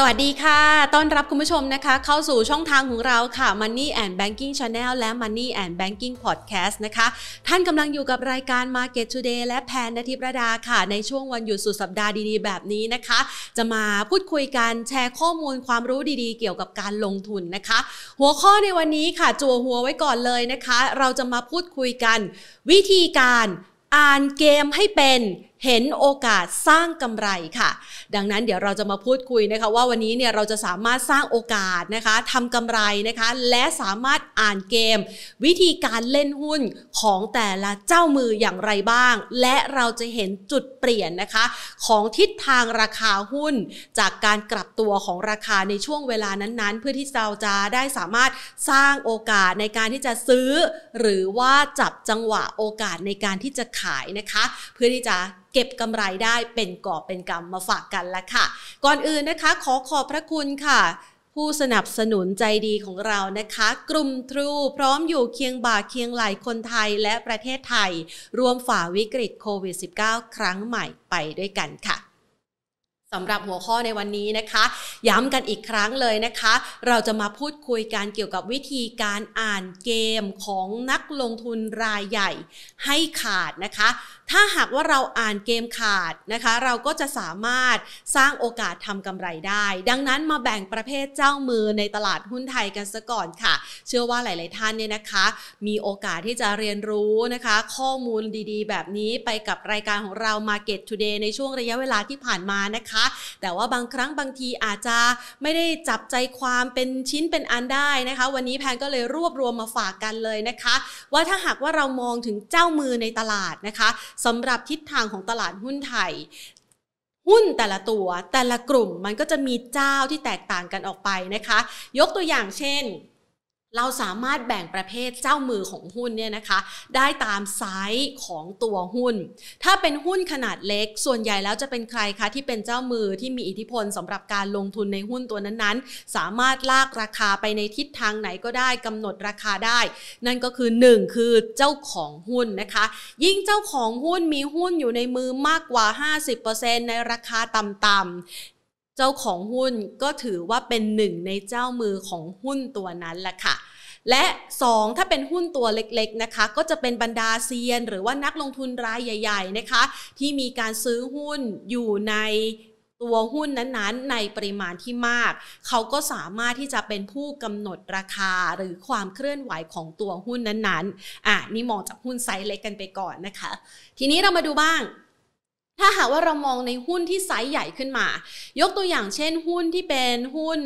สวัสดีค่ะ ต้อนรับคุณผู้ชมนะคะเข้าสู่ช่องทางของเราค่ะ Money and Banking Channel และ Money and Banking Podcast นะคะ ท่านกำลังอยู่กับรายการ Market Today และแพนนทิประดาค่ะ ในช่วงวันหยุดสุดสัปดาห์ดี ๆ แบบนี้นะคะ จะมาพูดคุยกันแชร์ข้อมูลความรู้ดีๆเกี่ยวกับการลงทุนนะคะ หัวข้อในวันนี้ค่ะ จั่วหัวไว้ก่อนเลยนะคะ เราจะมาพูดคุยกันวิธีการอ่านเกมให้เป็นเห็นโอกาสสร้างกำไรค่ะ ดังนั้นเดี๋ยวเราจะมาพูดคุยนะคะว่าวันนี้เนี่ยเราจะสามารถสร้างโอกาสนะคะทำกำไรนะคะ และสามารถอ่านเกม วิธีการเล่นหุ้นของแต่ละเจ้ามืออย่างไรบ้าง และเราจะเห็นจุดเปลี่ยนนะคะ ของทิศทางราคาหุ้น จากการกลับตัวของราคาในช่วงเวลานั้นๆ เพื่อที่เราจะได้สามารถสร้างโอกาสในการที่จะซื้อหรือว่าจับจังหวะโอกาสในการที่จะขายนะคะ เพื่อที่จะเก็บกำไรได้เป็นก่อเป็นกรรมมาฝากกันละค่ะ ก่อนอื่นนะคะขอขอบพระคุณค่ะ ผู้สนับสนุนใจดีของเรานะคะ กลุ่มทรูพร้อมอยู่เคียงบ่าเคียงไหลคนไทยและประเทศไทยรวมฝ่าวิกฤตโควิด -19 ครั้งใหม่ไปด้วยกันค่ะสำหรับหัวข้อในวันนี้นะคะ ย้ำกันอีกครั้งเลยนะคะ เราจะมาพูดคุยการเกี่ยวกับวิธีการอ่านเกมของนักลงทุนรายใหญ่ให้ขาดนะคะ ถ้าหากว่าเราอ่านเกมขาดนะคะ เราก็จะสามารถสร้างโอกาสทำกำไรได้ ดังนั้นมาแบ่งประเภทเจ้ามือในตลาดหุ้นไทยกันซะก่อนค่ะ เชื่อว่าหลาย ๆ ท่านเนี่ยนะคะ มีโอกาสที่จะเรียนรู้นะคะ ข้อมูลดี ๆ แบบนี้ไปกับรายการของเรา Market Today ในช่วงระยะเวลาที่ผ่านมานะคะแต่ว่าบางครั้งบางทีอาจจะไม่ได้จับใจความเป็นชิ้นเป็นอันได้นะคะ วันนี้แพนก็เลยรวบรวมมาฝากกันเลยนะคะ ว่าถ้าหากว่าเรามองถึงเจ้ามือในตลาดนะคะสำหรับทิศทางของตลาดหุ้นไทย หุ้นแต่ละตัวแต่ละกลุ่มมันก็จะมีเจ้าที่แตกต่างกันออกไปนะคะ ยกตัวอย่างเช่นเราสามารถแบ่งประเภทเจ้ามือของหุ้นเนี่ยนะคะ ได้ตามไซส์ของตัวหุ้น ถ้าเป็นหุ้นขนาดเล็ก ส่วนใหญ่แล้วจะเป็นใครคะที่เป็นเจ้ามือที่มีอิทธิพลสำหรับการลงทุนในหุ้นตัวนั้นๆ สามารถลากราคาไปในทิศทางไหนก็ได้กำหนดราคาได้ นั่นก็คือ 1 คือเจ้าของหุ้นนะคะ ยิ่งเจ้าของหุ้นมีหุ้นอยู่ในมือมากกว่า 50%ในราคาต่ำๆเจ้าของหุ้นก็ถือว่าเป็นหนึ่งในเจ้ามือของหุ้นตัวนั้นแหละค่ะ และ 2 ถ้าเป็นหุ้นตัวเล็กๆนะคะ ก็จะเป็นบรรดาเซียนหรือว่านักลงทุนรายใหญ่ ๆนะคะ ที่มีการซื้อหุ้นอยู่ในตัวหุ้นนั้นๆ ในปริมาณที่มาก เขาก็สามารถที่จะเป็นผู้กำหนดราคาหรือความเคลื่อนไหวของตัวหุ้นนั้นๆอ่ะนี่มองจากหุ้นไซส์เล็กกันไปก่อนนะคะ ทีนี้เรามาดูบ้างถ้าหากว่าเรามองในหุ้นที่ไซส์ใหญ่ขึ้นมา ยกตัวอย่างเช่นหุ้นที่เป็นหุ้น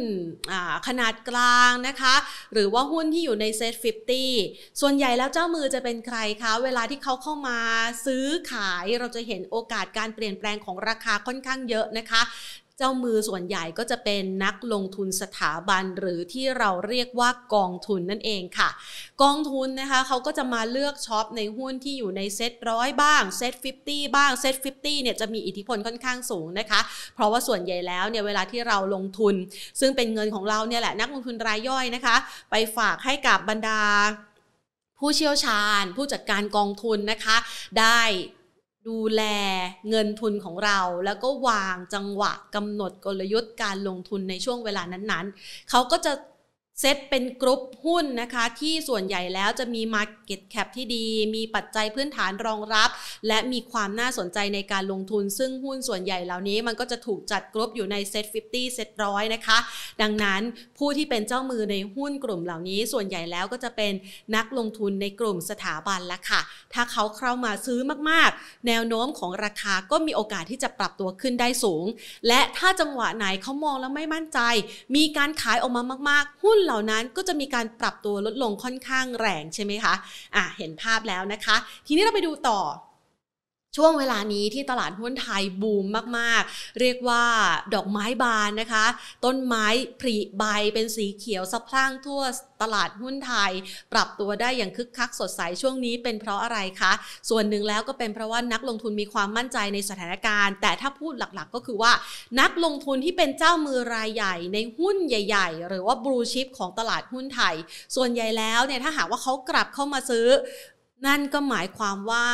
ขนาดกลางนะคะ หรือว่าหุ้นที่อยู่ในเซ็ต50 ส่วนใหญ่แล้วเจ้ามือจะเป็นใครคะ เวลาที่เขาเข้ามาซื้อขาย เราจะเห็นโอกาสการเปลี่ยนแปลงของราคาค่อนข้างเยอะนะคะเจ้ามือส่วนใหญ่ก็จะเป็นนักลงทุนสถาบันหรือที่เราเรียกว่ากองทุนนั่นเองค่ะ กองทุนนะคะเขาก็จะมาเลือกช็อปในหุ้นที่อยู่ในเซ็ตร้อยบ้างเซ็ตฟิบ้างเซ็ตฟิเนี่ยจะมีอิทธิพลค่อนข้างสูงนะคะ เพราะว่าส่วนใหญ่แล้วเนี่ยเวลาที่เราลงทุน ซึ่งเป็นเงินของเราเนี่ยแหละ นักลงทุนรายย่อยนะคะ ไปฝากให้กับบรรดา ผู้เชี่ยวชาญ ผู้จัดการกองทุนนะคะได้ดูแลเงินทุนของเรา แล้วก็วางจังหวะกำหนดกลยุทธ์การลงทุนในช่วงเวลานั้นๆ เขาก็จะเซตเป็นกรุ๊ปหุ้นนะคะ ที่ส่วนใหญ่แล้วจะมี Market Cap ที่ดี มีปัจจัยพื้นฐานรองรับ และมีความน่าสนใจในการลงทุนซึ่งหุ้นส่วนใหญ่เหล่านี้มันก็จะถูกจัดกรุ๊ปอยู่ในเซต50เซตร้อยนะคะดังนั้นผู้ที่เป็นเจ้ามือในหุ้นกลุ่มเหล่านี้ส่วนใหญ่แล้วก็จะเป็นนักลงทุนในกลุ่มสถาบันละค่ะ ถ้าเขาเข้ามาซื้อมากๆ แนวโน้มของราคาก็มีโอกาสที่จะปรับตัวขึ้นได้สูง และถ้าจังหวะไหนเขามองแล้วไม่มั่นใจ มีการขายออกมามาก ๆ หุ้นเหเหล่านั้นก็จะมีการปรับตัวลดลงค่อนข้างแรงใช่ไหมคะ อ่ะ เห็นภาพแล้วนะคะ ทีนี้เราไปดูต่อช่วงเวลานี้ที่ตลาดหุ้นไทยบูมมาก ๆ เรียกว่า ดอกไม้บานนะคะ ต้นไม้ผลิใบเป็นสีเขียวสะพรั่งทั่วตลาดหุ้นไทย ปรับตัวได้อย่างคึกคักสดใสช่วงนี้เป็นเพราะอะไรคะ ส่วนหนึ่งแล้วก็เป็นเพราะว่านักลงทุนมีความมั่นใจในสถานการณ์ แต่ถ้าพูดหลักๆ ก็คือว่า นักลงทุนที่เป็นเจ้ามือรายใหญ่ ในหุ้นใหญ่ ๆ หรือว่าบลูชิปของตลาดหุ้นไทย ส่วนใหญ่แล้วเนี่ยถ้าหากว่าเขากลับเข้ามาซื้อ นั่นก็หมายความว่า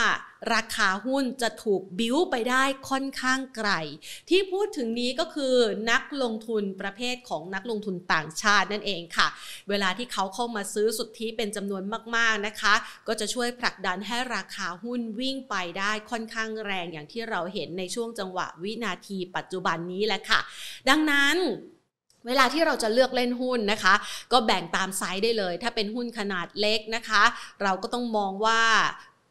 ราคาหุ้นจะถูกบิ้วไปได้ค่อนข้างไกล ที่พูดถึงนี้ก็คือนักลงทุนประเภทของนักลงทุนต่างชาตินั่นเองค่ะ เวลาที่เขาเข้ามาซื้อสุทธิเป็นจำนวนมากๆนะคะ ก็จะช่วยผลักดันให้ราคาหุ้นวิ่งไปได้ค่อนข้างแรงอย่างที่เราเห็นในช่วงจังหวะวินาทีปัจจุบันนี้แหละค่ะ ดังนั้นเวลาที่เราจะเลือกเล่นหุ้นนะคะ ก็แบ่งตามไซส์ได้เลย ถ้าเป็นหุ้นขนาดเล็กนะคะ เราก็ต้องมองว่า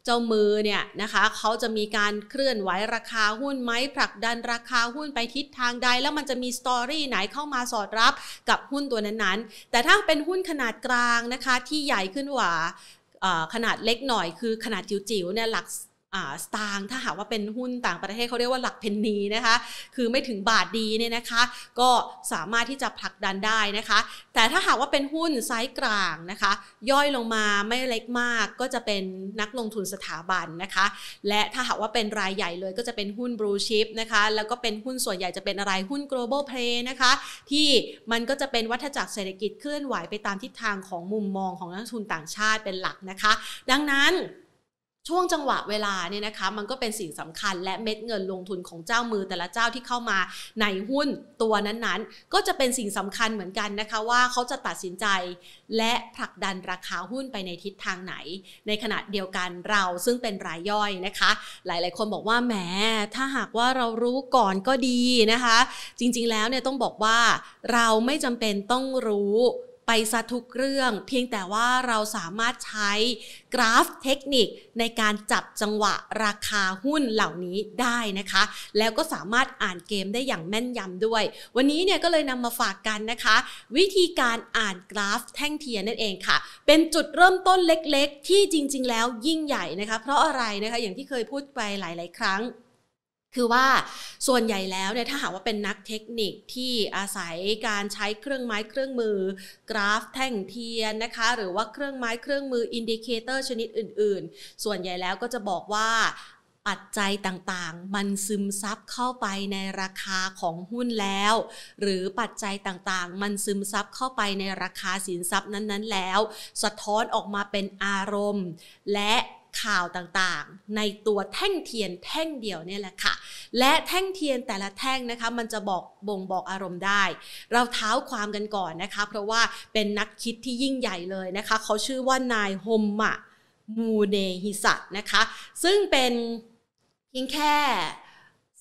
เจ้ามือเนี่ยนะคะเขาจะมีการเคลื่อนไหวราคาหุ้นไหมผลักดันราคาหุ้นไปทิศทางใดแล้วมันจะมีสตอรี่ไหนเข้ามาสอดรับกับหุ้นตัวนั้นๆแต่ถ้าเป็นหุ้นขนาดกลางนะคะ ที่ใหญ่ขึ้นกว่าขนาดเล็กหน่อยคือขนาดจิ๋วๆเนี่ยหลักสตางค์ถ้าหากว่าเป็นหุ้นต่างประเทศเขาเรียกว่าหลักเพนนีนะคะ คือไม่ถึงบาทดีเนี่ยนะคะ ก็สามารถที่จะผลักดันได้นะคะ แต่ถ้าหากว่าเป็นหุ้นไซส์กลางนะคะ ย่อยลงมาไม่เล็กมาก ก็จะเป็นนักลงทุนสถาบันนะคะ และถ้าหากว่าเป็นรายใหญ่เลยก็จะเป็นหุ้นบลูชิพนะคะแล้วก็เป็นหุ้นส่วนใหญ่จะเป็นอะไรหุ้น global play นะคะที่มันก็จะเป็นวัฏจักรเศรษฐกิจเคลื่อนไหวไปตามทิศทางของมุมมองของนักทุนต่างชาติเป็นหลักนะคะ ดังนั้นช่วงจังหวะเวลาเนี่ยนะคะมันก็เป็นสิ่งสำคัญและเม็ดเงินลงทุนของเจ้ามือแต่ละเจ้าที่เข้ามาในหุ้นตัวนั้นๆ ก็จะเป็นสิ่งสำคัญเหมือนกันนะคะว่าเขาจะตัดสินใจ และผลักดันราคาหุ้นไปในทิศทางไหน ในขณะเดียวกันเราซึ่งเป็นรายย่อยนะคะ หลายๆคนบอกว่าแหมถ้าหากว่าเรารู้ก่อนก็ดีนะคะ จริงๆแล้วเนี่ยต้องบอกว่าเราไม่จำเป็นต้องรู้ไปซะทุกเรื่องเพียงแต่ว่าเราสามารถใช้กราฟเทคนิคในการจับจังหวะราคาหุ้นเหล่านี้ได้นะคะ แล้วก็สามารถอ่านเกมได้อย่างแม่นยำด้วย วันนี้เนี่ยก็เลยนำมาฝากกันนะคะ วิธีการอ่านกราฟแท่งเทียนนั่นเองค่ะ เป็นจุดเริ่มต้นเล็กๆ ที่จริงๆแล้วยิ่งใหญ่นะคะเพราะอะไรนะคะอย่างที่เคยพูดไปหลายๆครั้งคือว่าส่วนใหญ่แล้วเนี่ยถ้าหากว่าเป็นนักเทคนิคที่อาศัยการใช้เครื่องไม้เครื่องมือ กราฟแท่งเทียนนะคะหรือว่าเครื่องไม้เครื่องมืออินดิเคเตอร์ชนิดอื่น ๆ ส่วนใหญ่แล้วก็จะบอกว่าปัจจัยต่างๆ มันซึมซับเข้าไปในราคาของหุ้นแล้ว หรือปัจจัยต่างๆ มันซึมซับเข้าไปในราคาสินทรัพย์นั้นๆ แล้ว สะท้อนออกมาเป็นอารมณ์ และข่าวต่างๆในตัวแท่งเทียนแท่งเดียวเนี่ยแหละค่ะ และแท่งเทียนแต่ละแท่งนะคะมันจะบอกบ่งบอกอารมณ์ได้ เราเท้าความกันก่อนนะคะเพราะว่าเป็นนักคิดที่ยิ่งใหญ่เลยนะคะเขาชื่อว่านายโฮมมะมูเนฮิสะนะคะซึ่งเป็นเพียงแค่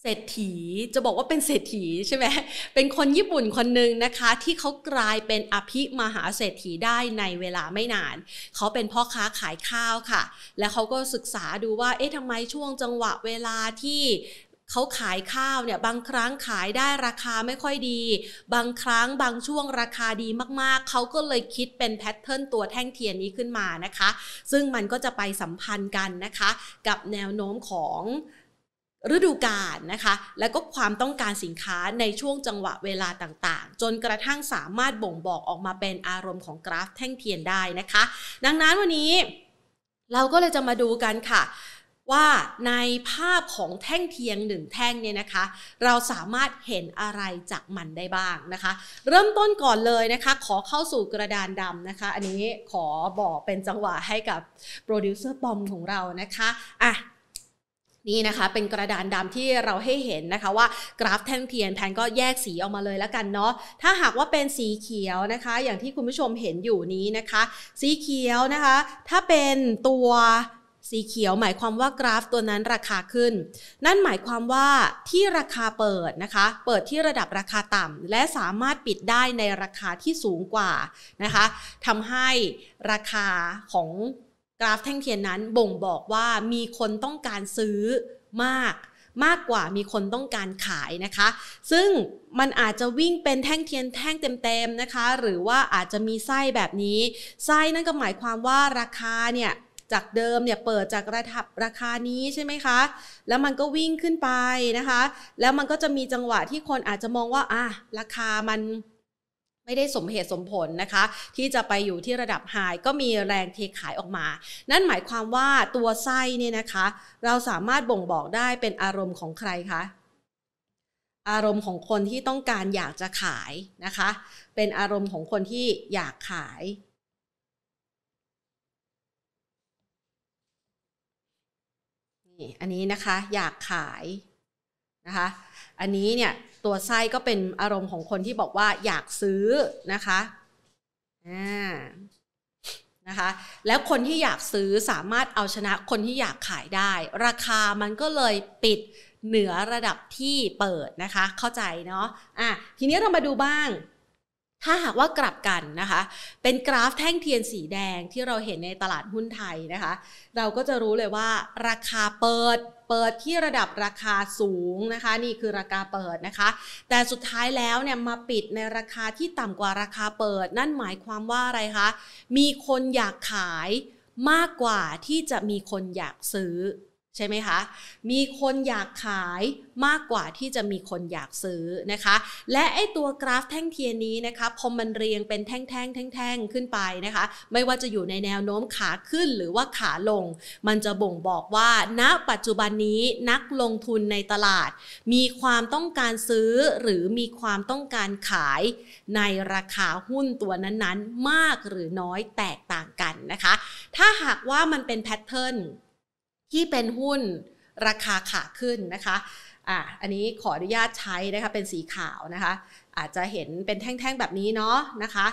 เศรษฐีจะบอกว่าเป็นเศรษฐีใช่ไหมเป็นคนญี่ปุ่นคนหนึ่งนะคะที่เขากลายเป็นอภิมหาเศรษฐีได้ในเวลาไม่นาน เขาเป็นพ่อค้าขายข้าวค่ะ แล้วเขาก็ศึกษาดูว่า เอ๊ะทำไมช่วงจังหวะเวลาที่เขาขายข้าวเนี่ยบางครั้งขายได้ราคาไม่ค่อยดี บางครั้งบางช่วงราคาดีมากๆ เขาก็เลยคิดเป็นแพทเทิร์นตัวแท่งเทียนนี้ขึ้นมานะคะ ซึ่งมันก็จะไปสัมพันธ์กันนะคะ กับแนวโน้มของฤดูกาลนะคะและก็ความต้องการสินค้าในช่วงจังหวะเวลาต่างๆ จนกระทั่งสามารถบ่งบอกออกมาเป็นอารมณ์ของกราฟแท่งเทียนได้นะคะ ดังนั้นวันนี้เราก็เลยจะมาดูกันค่ะว่าในภาพของแท่งเทียงหนึ่งแท่งเนี่ยนะคะ เราสามารถเห็นอะไรจากมันได้บ้างนะคะ เริ่มต้นก่อนเลยนะคะ ขอเข้าสู่กระดานดำนะคะ อันนี้ขอบอกเป็นจังหวะให้กับโปรดิวเซอร์ปอมของเรานะคะอ่ะนี่นะคะเป็นกระดานดำที่เราให้เห็นนะคะว่ากราฟแท่งเทียนแพนก็แยกสีออกมาเลยแล้วกันเนาะถ้าหากว่าเป็นสีเขียวนะคะ อย่างที่คุณผู้ชมเห็นอยู่นี้นะคะ สีเขียวนะคะ ถ้าเป็นตัวสีเขียวหมายความว่ากราฟตัวนั้นราคาขึ้น นั่นหมายความว่าที่ราคาเปิดนะคะ เปิดที่ระดับราคาต่ำและสามารถปิดได้ในราคาที่สูงกว่านะคะทำให้ราคาของกราฟแท่งเทียนนั้นบ่งบอกว่ามีคนต้องการซื้อมาก มากกว่ามีคนต้องการขายนะคะ ซึ่งมันอาจจะวิ่งเป็นแท่งเทียนแท่งเต็มๆนะคะ หรือว่าอาจจะมีไส้แบบนี้ไส้นั่นก็หมายความว่าราคาเนี่ยจากเดิมเนี่ยเปิดจากระดับราคานี้ใช่ไหมคะ แล้วมันก็วิ่งขึ้นไปนะคะ แล้วมันก็จะมีจังหวะที่คนอาจจะมองว่าอ่ะราคามันไม่ได้สมเหตุสมผลนะคะ ที่จะไปอยู่ที่ระดับไฮก็มีแรงเทขายออกมา นั่นหมายความว่าตัวไส้เนี่ยนะคะ เราสามารถบ่งบอกได้เป็นอารมณ์ของใครคะ อารมณ์ของคนที่ต้องการอยากจะขายนะคะ เป็นอารมณ์ของคนที่อยากขายนี่อันนี้นะคะอยากขายนะคะ อันนี้เนี่ยตัวไส้ก็เป็นอารมณ์ของคนที่บอกว่าอยากซื้อนะคะ อ่า นะคะ แล้วคนที่อยากซื้อสามารถเอาชนะคนที่อยากขายได้ ราคามันก็เลยปิดเหนือระดับที่เปิดนะคะ เข้าใจเนาะ อ่ะ ทีนี้เรามาดูบ้างถ้าหากว่ากลับกันนะคะเป็นกราฟแท่งเทียนสีแดงที่เราเห็นในตลาดหุ้นไทยนะคะ เราก็จะรู้เลยว่าราคาเปิดเปิดที่ระดับราคาสูงนะคะนี่คือราคาเปิดนะคะแต่สุดท้ายแล้วเนี่ยมาปิดในราคาที่ต่ำกว่าราคาเปิด นั่นหมายความว่าอะไรคะมีคนอยากขายมากกว่าที่จะมีคนอยากซื้อใช่ไหมคะ มีคนอยากขายมากกว่าที่จะมีคนอยากซื้อนะคะ และไอตัวกราฟแท่งเทียนนี้นะคะ พอมันเรียงเป็นแท่งๆ แท่งๆ ขึ้นไปนะคะ ไม่ว่าจะอยู่ในแนวโน้มขาขึ้นหรือว่าขาลง มันจะบ่งบอกว่าณปัจจุบันนี้นักลงทุนในตลาด มีความต้องการซื้อหรือมีความต้องการขายในราคาหุ้นตัวนั้นๆ มากหรือน้อยแตกต่างกันนะคะ ถ้าหากว่ามันเป็นแพทเทิร์นที่เป็นหุ้นราคาขาขึ้นนะคะ อ่ะอันนี้ขออนุญาตใช้นะคะเป็นสีขาวนะคะ อาจจะเห็นเป็นแท่งๆแบบนี้เนาะนะคะ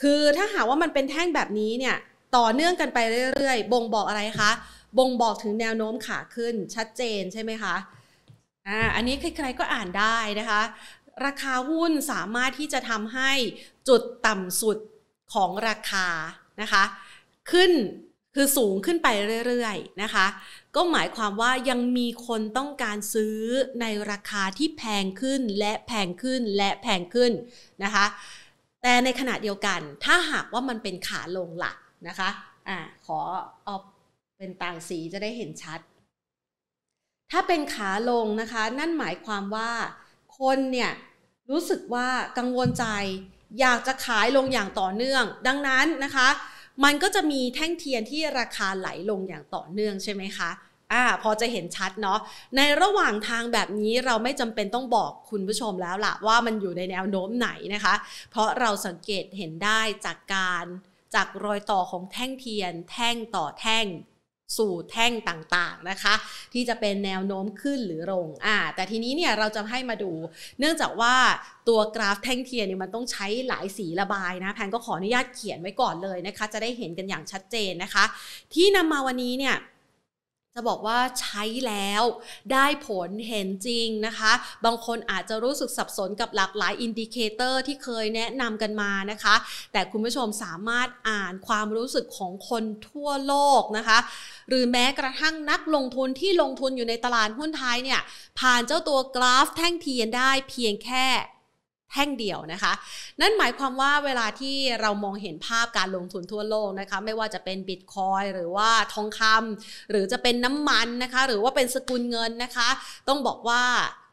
คือถ้าหากว่ามันเป็นแท่งแบบนี้เนี่ยต่อเนื่องกันไปเรื่อย ๆบ่งบอกอะไรคะบ่งบอกถึงแนวโน้มขาขึ้นชัดเจนใช่ไหมคะ อ่า อันนี้ใครๆก็อ่านได้นะคะ ราคาหุ้นสามารถที่จะทำให้ จุดต่ำสุดของราคานะคะ ขึ้นคือสูงขึ้นไปเรื่อยๆ นะคะ ก็หมายความว่ายังมีคนต้องการซื้อในราคาที่แพงขึ้นและแพงขึ้นและแพงขึ้นนะคะ แต่ในขณะเดียวกันถ้าหากว่ามันเป็นขาลงหลักนะคะอ่าขอเอาเป็นต่างสีจะได้เห็นชัด ถ้าเป็นขาลงนะคะนั่นหมายความว่าคนเนี่ยรู้สึกว่ากังวลใจอยากจะขายลงอย่างต่อเนื่อง ดังนั้นนะคะมันก็จะมีแท่งเทียนที่ราคาไหลลงอย่างต่อเนื่องใช่ไหมคะ อ่า พอจะเห็นชัดเนาะ ในระหว่างทางแบบนี้เราไม่จำเป็นต้องบอกคุณผู้ชมแล้วล่ะ ว่ามันอยู่ในแนวโน้มไหนนะคะ เพราะเราสังเกตเห็นได้จากการจากรอยต่อของแท่งเทียนแท่งต่อแท่งสู่แท่งต่างๆนะคะ ที่จะเป็นแนวโน้มขึ้นหรือลงอ่าแต่ทีนี้เนี่ยเราจะให้มาดูเนื่องจากว่าตัวกราฟแท่งเทียนเนี่ยมันต้องใช้หลายสีระบายนะแพนก็ขออนุญาตเขียนไว้ก่อนเลยนะคะ จะได้เห็นกันอย่างชัดเจนนะคะ ที่นำมาวันนี้เนี่ยจะบอกว่าใช้แล้วได้ผลเห็นจริงนะคะ บางคนอาจจะรู้สึกสับสนกับหลากหลายอินดิเคเตอร์ที่เคยแนะนำกันมานะคะ แต่คุณผู้ชมสามารถอ่านความรู้สึกของคนทั่วโลกนะคะ หรือแม้กระทั่งนักลงทุนที่ลงทุนอยู่ในตลาดหุ้นไทยเนี่ย ผ่านเจ้าตัวกราฟแท่งเทียนได้เพียงแค่แท่งเดียวนะคะ นั่นหมายความว่าเวลาที่เรามองเห็นภาพการลงทุนทั่วโลกนะคะ ไม่ว่าจะเป็นบิตคอยหรือว่าทองคำ หรือจะเป็นน้ำมันนะคะ หรือว่าเป็นสกุลเงินนะคะ ต้องบอกว่า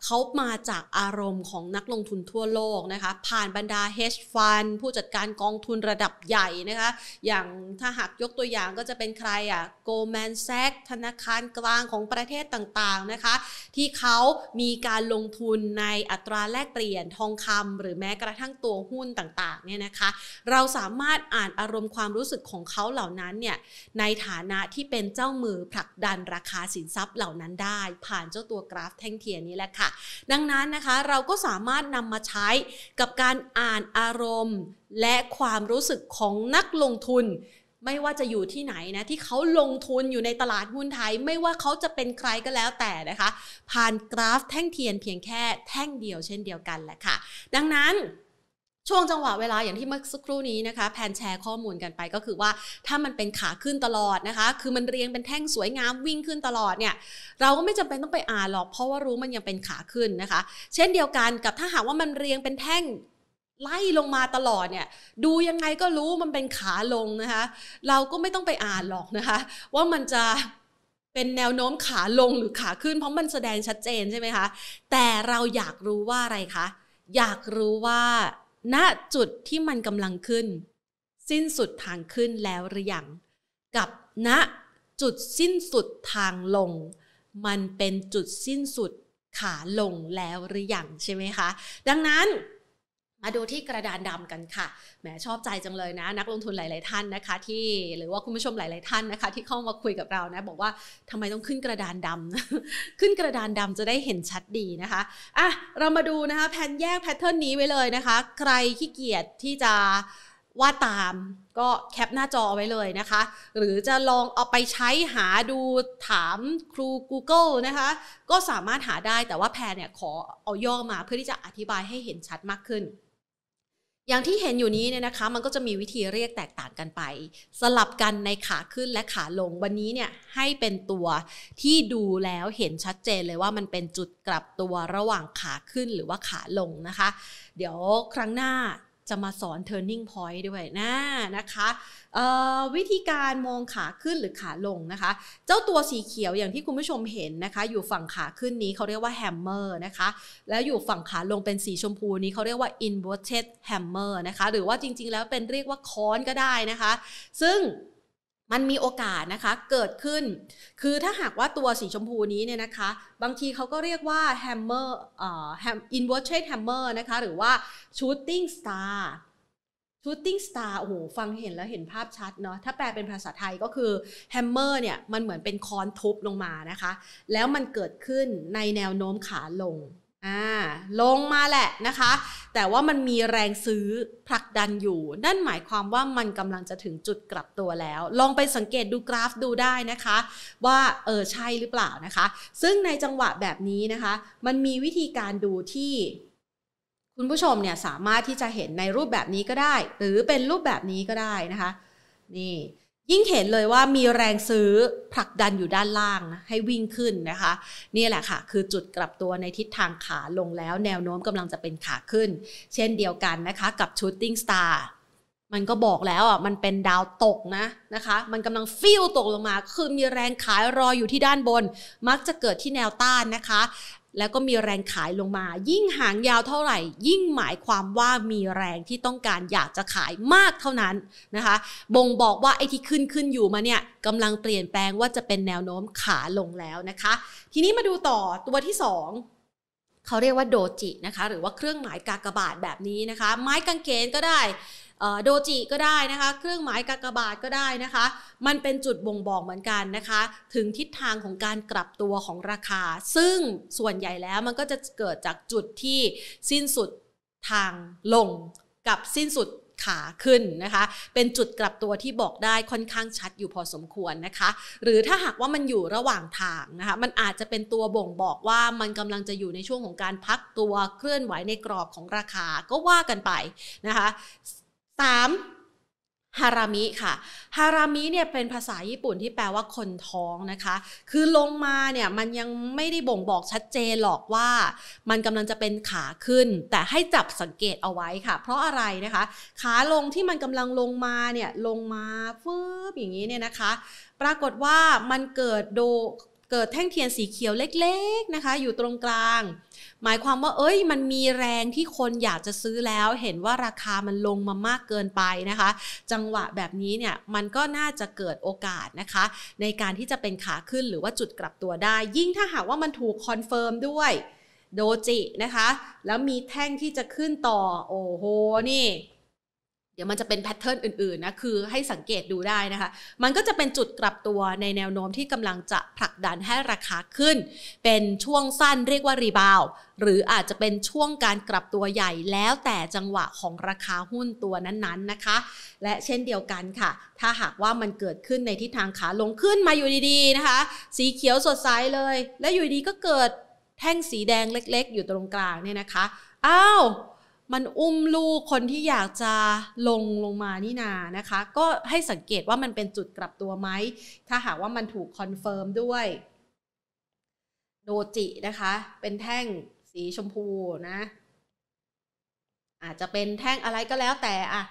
เขามาจากอารมณ์ของนักลงทุนทั่วโลกนะคะผ่านบรรดา hedge fund ผู้จัดการกองทุนระดับใหญ่นะคะอย่างถ้าหากยกตัวอย่างก็จะเป็นใครอะ่ะ Goldman Sachs ธนาคารกลางของประเทศต่างๆนะคะ ที่เขามีการลงทุนในอัตราแลกเปลี่ยนทองคำหรือแม้กระทั่งตัวหุ้นต่างๆเนี่ยนะคะ เราสามารถอ่านอารมณ์ความรู้สึกของเขาเหล่านั้นเนี่ยในฐานะที่เป็นเจ้ามือผลักดันราคาสินทรัพย์เหล่านั้นได้ ผ่านเจ้าตัวกราฟแท่งเทียนนี้แหละค่ะดังนั้นนะคะเราก็สามารถนำมาใช้กับการอ่านอารมณ์ และความรู้สึกของนักลงทุน ไม่ว่าจะอยู่ที่ไหนนะที่เขาลงทุนอยู่ในตลาดหุ้นไทย ไม่ว่าเขาจะเป็นใครก็แล้วแต่นะคะ ผ่านกราฟแท่งเทียนเพียงแค่แท่งเดียวเช่นเดียวกันแหละค่ะ ดังนั้นช่วงจังหวะเวลาอย่างที่เมื่อสักครู่นี้นะคะแพนแชร์ข้อมูลกันไปก็คือว่าถ้ามันเป็นขาขึ้นตลอดนะคะคือมันเรียงเป็นแท่งสวยงามวิ่งขึ้นตลอดเนี่ยเราก็ไม่จำเป็นต้องไปอ่านหรอก เพราะว่ารู้มันยังเป็นขาขึ้นนะคะ เช่นเดียวกันกับถ้าหากว่ามันเรียงเป็นแท่งไล่ลงมาตลอดเนี่ยดูยังไงก็รู้มันเป็นขาลงนะคะ เราก็ไม่ต้องไปอ่านหรอกนะคะ ว่ามันจะเป็นแนวโน้มขาลงหรือขาขึ้นเพราะมันแสดงชัดเจนใช่ไหมคะแต่เราอยากรู้ว่าอะไรคะอยากรู้ว่าณจุดที่มันกำลังขึ้น สิ้นสุดทางขึ้นแล้วหรือยัง กับณจุดสิ้นสุดทางลง มันเป็นจุดสิ้นสุดขาลงแล้วหรือยังใช่ไหมคะดังนั้นาดูที่กระดานดำกันค่ะ แหมชอบใจจังเลยนะ นักลงทุนหลาย ๆท่านนะคะ ที่หรือว่าคุณผู้ชมหลาย ๆ ท่านนะคะ ที่เข้ามาคุยกับเรานะบอกว่าทำไมต้องขึ้นกระดานดำ ขึ้นกระดานดำจะได้เห็นชัดดีนะคะอ่ะเรามาดูนะคะแผนแยกแพทเทิร์นนี้ไว้เลยนะคะ ใครขี้เกียจที่จะว่าตามก็แคปหน้าจอไว้เลยนะคะ หรือจะลองเอาไปใช้หาดูถามครู Google นะคะ ก็สามารถหาได้แต่ว่าแพรเนี่ยขอเอาย่อมาเพื่อที่จะอธิบายให้เห็นชัดมากขึ้นอย่างที่เห็นอยู่นี้เนี่ยนะคะมันก็จะมีวิธีเรียกแตกต่างกันไป สลับกันในขาขึ้นและขาลงวันนี้เนี่ยให้เป็นตัวที่ดูแล้วเห็นชัดเจนเลยว่ามันเป็นจุดกลับตัวระหว่างขาขึ้นหรือว่าขาลงนะคะ เดี๋ยวครั้งหน้าจะมาสอน turning point ด้วยนะนะคะวิธีการมองขาขึ้นหรือขาลงนะคะ เจ้าตัวสีเขียวอย่างที่คุณผู้ชมเห็นนะคะ อยู่ฝั่งขาขึ้นนี้เขาเรียกว่า hammer นะคะแล้วอยู่ฝั่งขาลงเป็นสีชมพูนี้เขาเรียกว่า inverted hammer นะคะหรือว่าจริงๆแล้วเป็นเรียกว่าค้อนก็ได้นะคะ ซึ่งมันมีโอกาสนะคะเกิดขึ้น คือถ้าหากว่าตัวสีชมพูนี้เนี่ยนะคะ บางทีเขาก็เรียกว่า hammer เอ่อ inverted hammer นะคะหรือว่า shooting star shooting star โอ้โหฟังเห็นแล้วเห็นภาพชัดเนาะถ้าแปลเป็นภาษาไทยก็คือ hammer เนี่ยมันเหมือนเป็นค้อนทุบลงมานะคะแล้วมันเกิดขึ้นในแนวโน้มขาลงอ่าลงมาแหละนะคะ แต่ว่ามันมีแรงซื้อผลักดันอยู่ นั่นหมายความว่ามันกำลังจะถึงจุดกลับตัวแล้ว ลองไปสังเกตดูกราฟดูได้นะคะ ว่า เออใช่หรือเปล่านะคะ ซึ่งในจังหวะแบบนี้นะคะ มันมีวิธีการดูที่คุณผู้ชมเนี่ยสามารถที่จะเห็นในรูปแบบนี้ก็ได้ หรือเป็นรูปแบบนี้ก็ได้นะคะ นี่ยิ่งเห็นเลยว่ามีแรงซื้อผลักดันอยู่ด้านล่างนะให้วิ่งขึ้นนะคะ นี่แหละค่ะ คือจุดกลับตัวในทิศทางขาลงแล้ว แนวโน้มกำลังจะเป็นขาขึ้น เช่นเดียวกันนะคะ กับ Shooting Star มันก็บอกแล้วอ่ะมันเป็นดาวตกนะนะคะ มันกำลังฟิวตกลงมา คือมีแรงขายรออยู่ที่ด้านบน มักจะเกิดที่แนวต้านนะคะแล้วก็มีแรงขายลงมา ยิ่งหางยาวเท่าไหร่ ยิ่งหมายความว่ามีแรงที่ต้องการอยากจะขายมากเท่านั้นนะคะ บ่งบอกว่าไอ้ที่ขึ้นขึ้นอยู่มาเนี่ยกำลังเปลี่ยนแปลงว่าจะเป็นแนวโน้มขาลงแล้วนะคะ ทีนี้มาดูต่อตัวที่ 2เขาเรียกว่าโดจินะคะ หรือว่าเครื่องหมายกากบาทแบบนี้นะคะ ไม้กางเขนก็ได้โดจิก็ได้นะคะ เครื่องหมายกากบาทก็ได้นะคะ มันเป็นจุดบ่งบอกเหมือนกันนะคะ ถึงทิศทางของการกลับตัวของราคา ซึ่งส่วนใหญ่แล้วมันก็จะเกิดจากจุดที่สิ้นสุดทางลงกับสิ้นสุดขาขึ้นนะคะ เป็นจุดกลับตัวที่บอกได้ค่อนข้างชัดอยู่พอสมควรนะคะ หรือถ้าหากว่ามันอยู่ระหว่างทางนะคะมันอาจจะเป็นตัวบ่งบอกว่ามันกำลังจะอยู่ในช่วงของการพักตัวเคลื่อนไหวในกรอบของราคาก็ว่ากันไปนะคะสามฮารามิค่ะ ฮารามิเนี่ยเป็นภาษาญี่ปุ่นที่แปลว่าคนท้องนะคะ คือลงมาเนี่ยมันยังไม่ได้บ่งบอกชัดเจนหรอกว่า มันกำลังจะเป็นขาขึ้น แต่ให้จับสังเกตเอาไว้ค่ะ เพราะอะไรนะคะขาลงที่มันกำลังลงมาเนี่ยลงมาฟืบอย่างนี้เนี่ยนะคะ ปรากฏว่ามันเกิดโดเกิดแท่งเทียนสีเขียวเล็ก ๆนะคะ อยู่ตรงกลาง หมายความว่าเอ้ยมันมีแรงที่คนอยากจะซื้อแล้วเห็นว่าราคามันลงมามากเกินไปนะคะ จังหวะแบบนี้เนี่ยมันก็น่าจะเกิดโอกาสนะคะ ในการที่จะเป็นขาขึ้นหรือว่าจุดกลับตัวได้ ยิ่งถ้าหากว่ามันถูกคอนเฟิร์มด้วยโดจินะคะแล้วมีแท่งที่จะขึ้นต่อโอ้โหนี่เดี๋ยวมันจะเป็นแพทเทิร์นอื่นๆนะคือให้สังเกตดูได้นะคะ มันก็จะเป็นจุดกลับตัวในแนวโน้มที่กำลังจะผลักดันให้ราคาขึ้น เป็นช่วงสั้นเรียกว่ารีบาวหรืออาจจะเป็นช่วงการกลับตัวใหญ่แล้วแต่จังหวะของราคาหุ้นตัวนั้นๆนะคะ และเช่นเดียวกันค่ะ ถ้าหากว่ามันเกิดขึ้นในทิศทางขาลงขึ้นมาอยู่ดีๆนะคะ สีเขียวสดใสเลย และอยู่ดีก็เกิดแท่งสีแดงเล็กๆ อยู่ตรงกลางเนี่ยนะคะอ้าวมันอุ้มลูกคนที่อยากจะลงลงมานี่นานะคะ ก็ให้สังเกตว่ามันเป็นจุดกลับตัวไหมถ้าหากว่ามันถูกคอนเฟิร์มด้วย โดจิ นะคะ เป็นแท่งสีชมพูนะ อาจจะเป็นแท่งอะไรก็แล้วแต่อะ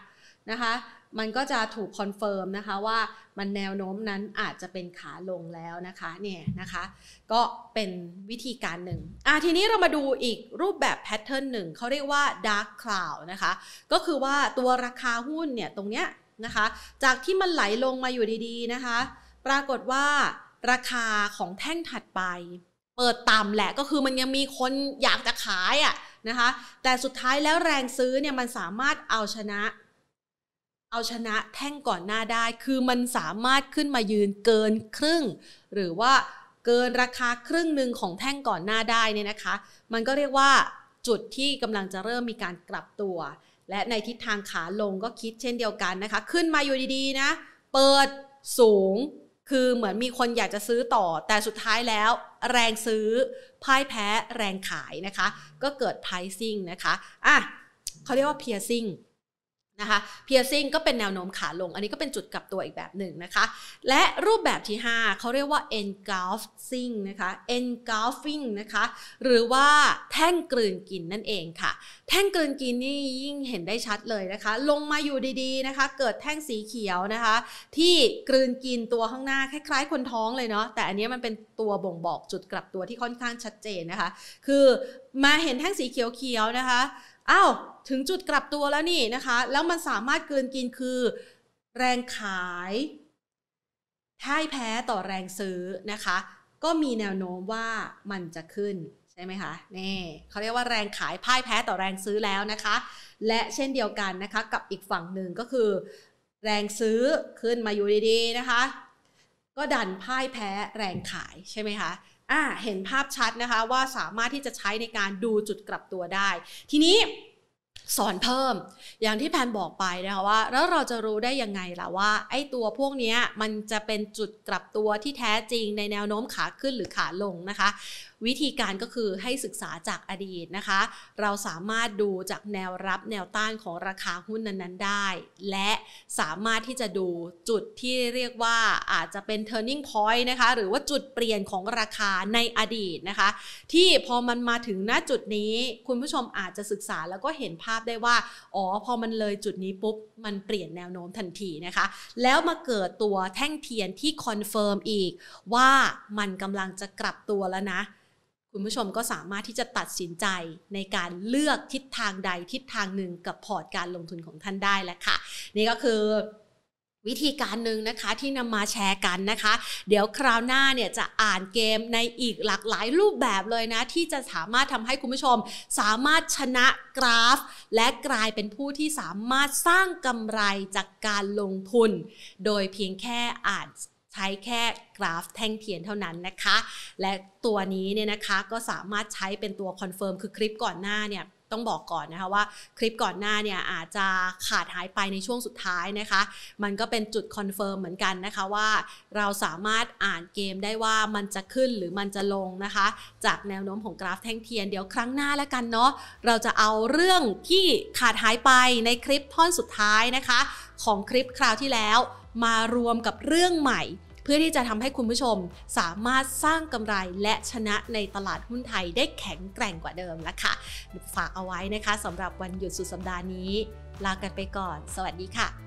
นะคะมันก็จะถูกคอนเฟิร์มนะคะว่ามันแนวโน้มนั้นอาจจะเป็นขาลงแล้วนะคะเนี่ยนะคะก็เป็นวิธีการหนึ่งอ่ะทีนี้เรามาดูอีกรูปแบบแพทเทิร์นหนึ่งเขาเรียกว่า dark cloud นะคะก็คือว่าตัวราคาหุ้นเนี่ยตรงเนี้ยนะคะ จากที่มันไหลลงมาอยู่ดีๆนะคะ ปรากฏว่าราคาของแท่งถัดไป เปิดต่ำแหละก็คือมันยังมีคนอยากจะขายอะ่ะนะคะ แต่สุดท้ายแล้วแรงซื้อเนี่ยมันสามารถเอาชนะเอาชนะแท่งก่อนหน้าได้คือมันสามารถขึ้นมายืนเกินครึ่ง หรือว่าเกินราคาครึ่งหนึ่งของแท่งก่อนหน้าได้เนี่ยนะคะ มันก็เรียกว่าจุดที่กำลังจะเริ่มมีการกลับตัว และในทิศทางขาลงก็คิดเช่นเดียวกันนะคะ ขึ้นมาอยู่ดีๆนะเปิดสูงคือเหมือนมีคนอยากจะซื้อต่อ แต่สุดท้ายแล้ว แรงซื้อพ่ายแพ้แรงขายนะคะ ก็เกิด pricing นะคะอ่ะเขาเรียกว่า piercing นะคะเพียซิ n งก็เป็นแนวโน้มขาลง อันนี้ก็เป็นจุดกลับตัวอีกแบบหนึ่งนะคะ และรูปแบบที่ 5เขาเรียกว่า engulfing นะคะ engulfing นะคะ หรือว่าแท่งกลืนกินนั่นเองค่ะ แท่งกลืนกินนี่ยิ่งเห็นได้ชัดเลยนะคะ ลงมาอยู่ดีๆนะคะ เกิดแท่งสีเขียวนะคะ ที่กลืนกินตัวข้างหน้าคล้ายๆคนท้องเลยเนาะ แต่อันนี้มันเป็นตัวบ่งบอกจุดกลับตัวที่ค่อนข้างชัดเจนนะคะ คือมาเห็นแท่งสีเขียวๆนะคะ อ้าวถึงจุดกลับตัวแล้วนี่นะคะแล้วมันสามารถเกินกินคือ แรงขายพ่ายแพ้ต่อแรงซื้อนะคะ ก็มีแนวโน้มว่ามันจะขึ้นใช่ไหมคะนี่เขาเรียกว่าแรงขายพ่ายแพ้ต่อแรงซื้อแล้วนะคะ และเช่นเดียวกันนะคะกับอีกฝั่งหนึ่งก็คือ แรงซื้อขึ้นมาอยู่ดีๆนะคะ ก็ดันพ่ายแพ้แรงขายใช่ไหมคะอ่าเห็นภาพชัดนะคะว่าสามารถที่จะใช้ในการดูจุดกลับตัวได้ ทีนี้สอนเพิ่มอย่างที่แพนบอกไปนะคะว่า แล้วเราจะรู้ได้ยังไงล่ะว่า ไอ้ตัวพวกนี้มันจะเป็นจุดกลับตัวที่แท้จริงในแนวโน้มขาขึ้นหรือขาลงนะคะวิธีการก็คือให้ศึกษาจากอดีตนะคะ เราสามารถดูจากแนวรับแนวต้านของราคาหุ้นนั้นๆ ได้ และสามารถที่จะดูจุดที่เรียกว่าอาจจะเป็น turning point นะคะ หรือว่าจุดเปลี่ยนของราคาในอดีตนะคะ ที่พอมันมาถึงณจุดนี้คุณผู้ชมอาจจะศึกษาแล้วก็เห็นภาพได้ว่า อ๋อ พอมันเลยจุดนี้ปุ๊บมันเปลี่ยนแนวโน้มทันทีนะคะแล้วมาเกิดตัวแท่งเทียนที่คอนเฟิร์มอีกว่ามันกำลังจะกลับตัวแล้วนะคุณผู้ชมก็สามารถที่จะตัดสินใจในการเลือกทิศทางใดทิศทางหนึ่งกับพอร์ตการลงทุนของท่านได้แล้วค่ะนี่ก็คือวิธีการหนึ่งนะคะที่นำมาแชร์กันนะคะ เดี๋ยวคราวหน้าเนี่ยจะอ่านเกมในอีกหลากหลายรูปแบบเลยนะ ที่จะสามารถทำให้คุณผู้ชม สามารถชนะกราฟและกลายเป็นผู้ที่สามารถสร้างกำไรจากการลงทุน โดยเพียงแค่อ่านใช้แค่กราฟแท่งเทียนเท่านั้นนะคะ และตัวนี้เนี่ยนะคะก็สามารถใช้เป็นตัวคอนเฟิร์มคือคลิปก่อนหน้าเนี่ยต้องบอกก่อนนะคะว่าคลิปก่อนหน้าเนี่ยอาจจะขาดหายไปในช่วงสุดท้ายนะคะ มันก็เป็นจุดคอนเฟิร์มเหมือนกันนะคะว่าเราสามารถอ่านเกมได้ว่ามันจะขึ้นหรือมันจะลงนะคะ จากแนวโน้มของกราฟแท่งเทียนเดี๋ยวครั้งหน้าแล้วกันเนาะเราจะเอาเรื่องที่ขาดหายไปในคลิปท่อนสุดท้ายนะคะ ของคลิปคราวที่แล้ว มารวมกับเรื่องใหม่เพื่อที่จะทำให้คุณผู้ชมสามารถสร้างกำไรและชนะในตลาดหุ้นไทยได้แข็งแกร่งกว่าเดิมละค่ะ ฝากเอาไว้นะคะสำหรับวันหยุดสุดสัปดาห์นี้ ลากันไปก่อน สวัสดีค่ะ